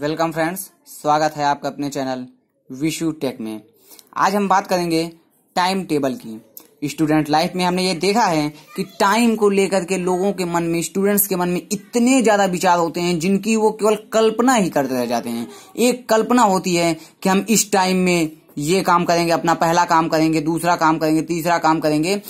welcome friends स्वागत है आपका अपने चैनल विशु टेक में आज हम बात करेंगे टाइम टेबल की स्टूडेंट लाइफ में हमने ये देखा है कि टाइम को लेकर के लोगों के मन में स्टूडेंट्स के मन में इतने ज्यादा विचार होते हैं जिनकी वो केवल कल्पना ही करते रह जाते हैं एक कल्पना होती है कि हम इस टाइम में ये काम करेंगे अपना पहला काम करेंगे दूसरा काम करेंगे तीसरा काम करेंगे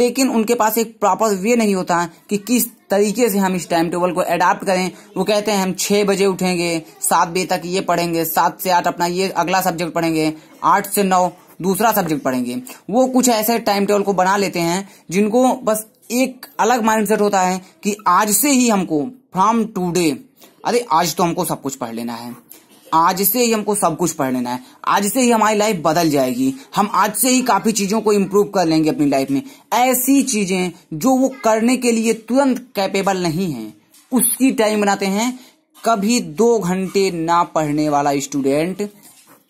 लेकिन उनके पास एक प्रॉपर वे नहीं होता कि किस तरीके से हम इस टाइम टेबल को अडाप्ट करें वो कहते हैं हम छह बजे उठेंगे सात बजे तक ये पढ़ेंगे सात से आठ अपना ये अगला सब्जेक्ट पढ़ेंगे आठ से नौ दूसरा सब्जेक्ट पढ़ेंगे वो कुछ ऐसे टाइम टेबल को बना लेते हैं जिनको बस एक अलग माइंडसेट होता है कि आज से ही हमको फ्रॉम टूडे अरे आज तो हमको सब कुछ पढ़ लेना है आज से ही हमको सब कुछ पढ़ लेना है आज से ही हमारी लाइफ बदल जाएगी हम आज से ही काफी चीजों को इम्प्रूव कर लेंगे अपनी लाइफ में ऐसी चीजें जो वो करने के लिए तुरंत कैपेबल नहीं है उसकी टाइम बनाते हैं कभी दो घंटे ना पढ़ने वाला स्टूडेंट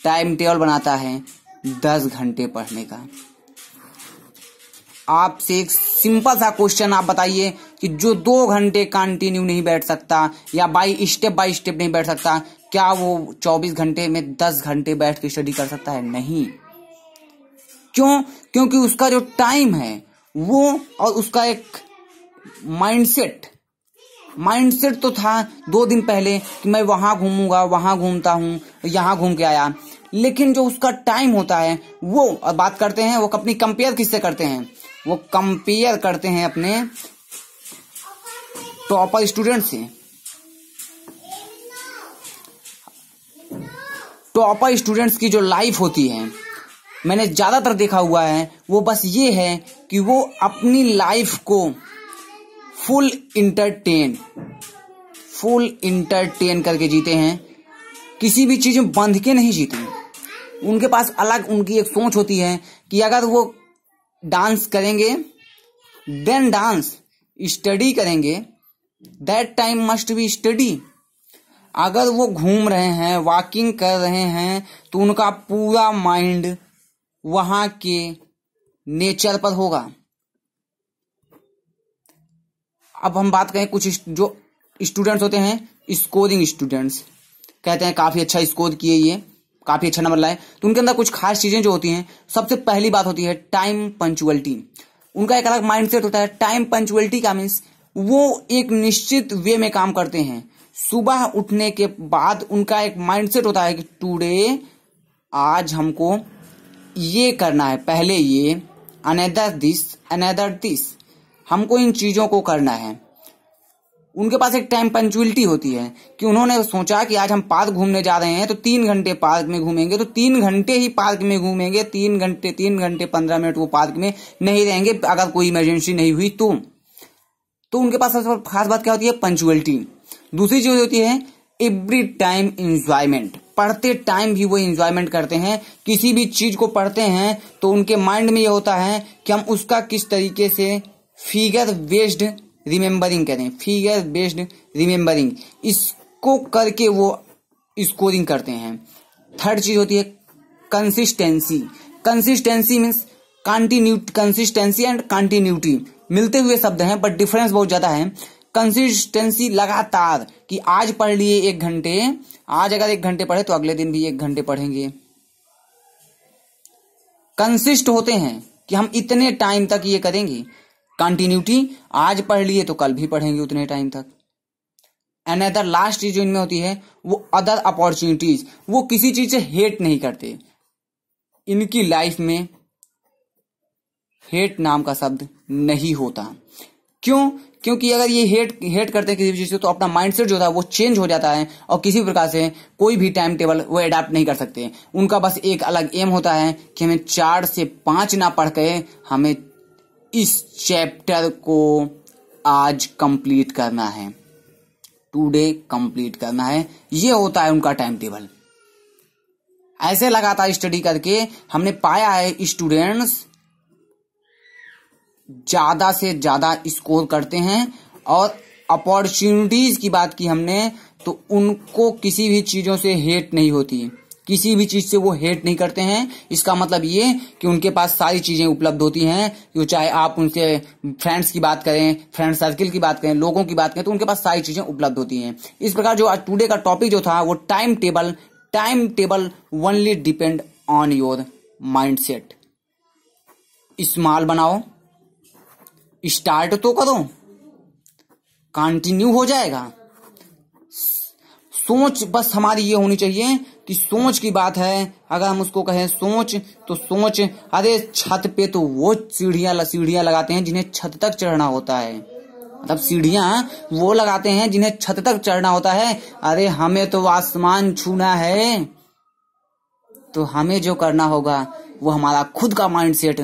टाइम टेबल बनाता है दस घंटे पढ़ने का आपसे एक सिंपल सा क्वेश्चन आप बताइए कि जो दो घंटे कंटिन्यू नहीं बैठ सकता या बाई स्टेप बाय स्टेप नहीं बैठ सकता क्या वो 24 घंटे में 10 घंटे बैठ के स्टडी कर सकता है नहीं क्यों क्योंकि उसका जो टाइम है वो और उसका एक माइंडसेट माइंडसेट तो था दो दिन पहले कि मैं वहां घूमूंगा वहां घूमता हूं यहां घूम के आया लेकिन जो उसका टाइम होता है वो और बात करते हैं वो अपनी कंपेयर किससे करते हैं वो कंपेयर करते हैं अपने टॉपर स्टूडेंट से टॉपर स्टूडेंट्स की जो लाइफ होती है मैंने ज़्यादातर देखा हुआ है वो बस ये है कि वो अपनी लाइफ को फुल इंटरटेन फुल इंटरटेन करके जीते हैं किसी भी चीज़ में बंध के नहीं जीते हैं उनके पास अलग उनकी एक सोच होती है कि अगर वो डांस करेंगे देन डांस स्टडी करेंगे that time must be study अगर वो घूम रहे हैं वॉकिंग कर रहे हैं तो उनका पूरा माइंड वहां के नेचर पर होगा अब हम बात करें कुछ जो स्टूडेंट्स होते हैं स्कोरिंग स्टूडेंट्स कहते हैं काफी अच्छा स्कोर किए ये काफी अच्छा नंबर लाए तो उनके अंदर कुछ खास चीजें जो होती हैं सबसे पहली बात होती है टाइम पंचुअलिटी उनका एक अलग माइंडसेट होता है टाइम पंचुअलिटी का मीन्स वो एक निश्चित वे में काम करते हैं सुबह उठने के बाद उनका एक माइंडसेट होता है कि टुडे आज हमको ये करना है पहले ये अनदर दिस अनदर दिस हमको इन चीजों को करना है उनके पास एक टाइम पंचुअलिटी होती है कि उन्होंने सोचा कि आज हम पार्क घूमने जा रहे हैं तो तीन घंटे पार्क में घूमेंगे तो तीन घंटे ही पार्क में घूमेंगे तीन घंटे तीन घंटे पंद्रह मिनट वो पार्क में नहीं रहेंगे अगर कोई इमरजेंसी नहीं हुई तो तो उनके पास सबसे खास बात क्या होती है पंचुअलिटी दूसरी चीज होती है एवरी टाइम इंजॉयमेंट पढ़ते टाइम भी वो इंजॉयमेंट करते हैं किसी भी चीज को पढ़ते हैं तो उनके माइंड में ये होता है कि हम उसका किस तरीके से फिगर बेस्ड रिमेम्बरिंग करें फिगर बेस्ड रिमेम्बरिंग इसको करके वो स्कोरिंग करते हैं थर्ड चीज होती है consistency consistency means continue consistency and continuity मिलते हुए शब्द हैं बट डिफरेंस बहुत ज्यादा है कंसिस्टेंसी लगातार कि आज पढ़ लिए एक घंटे आज अगर एक घंटे पढ़े तो अगले दिन भी एक घंटे पढ़ेंगे कंसिस्ट होते हैं कि हम इतने टाइम तक ये करेंगे कंटिन्यूटी आज पढ़ लिए तो कल भी पढ़ेंगे उतने टाइम तक एंड अदर लास्ट चीज जो इनमें होती है वो अदर अपॉर्चुनिटीज वो किसी चीज से हेट नहीं करते इनकी लाइफ में हेट नाम का शब्द नहीं होता क्यों क्योंकि अगर ये हेट हेट करते हैं किसी भी चीज़ से तो अपना माइंडसेट जो था वो चेंज हो जाता है और किसी प्रकार से कोई भी टाइम टेबल वो अडाप्ट नहीं कर सकते उनका बस एक अलग एम होता है कि हमें चार से पांच ना पढ़ के हमें इस चैप्टर को आज कंप्लीट करना है टूडे कंप्लीट करना है ये होता है उनका टाइम टेबल ऐसे लगातार स्टडी करके हमने पाया है स्टूडेंट्स ज़्यादा से ज़्यादा स्कोर करते हैं और अपॉर्चुनिटीज़ की बात की हमने तो उनको किसी भी चीज़ों से हेट नहीं होती किसी भी चीज़ से वो हेट नहीं करते हैं इसका मतलब ये कि उनके पास सारी चीज़ें उपलब्ध होती हैं जो चाहे आप उनसे फ्रेंड्स की बात करें फ्रेंड सर्किल की बात करें लोगों की बात करें तो उनके पास सारी चीज़ें उपलब्ध होती हैं इस प्रकार जो आज टूडे का टॉपिक जो था वो time table time table only depend on your set small बनाओ स्टार्ट तो करो कंटिन्यू हो जाएगा सोच बस हमारी ये होनी चाहिए कि सोच की बात है अगर हम उसको कहें सोच तो सोच अरे छत पे तो वो सीढ़ियां सीढ़ियां लगाते हैं जिन्हें छत तक चढ़ना होता है मतलब सीढ़ियां वो लगाते हैं जिन्हें छत तक चढ़ना होता है अरे हमें तो आसमान छूना है तो हमें जो करना होगा वो हमारा खुद का माइंडसेट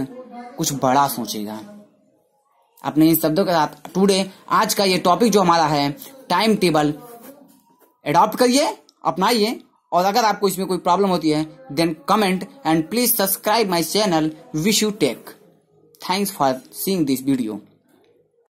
कुछ बड़ा सोचेगा अपने इन शब्दों के साथ टूडे आज का ये टॉपिक जो हमारा है टाइम टेबल एडॉप्ट करिए अपनाइए और अगर आपको इसमें कोई प्रॉब्लम होती है then comment and please subscribe my channel wish you take thanks for seeing this video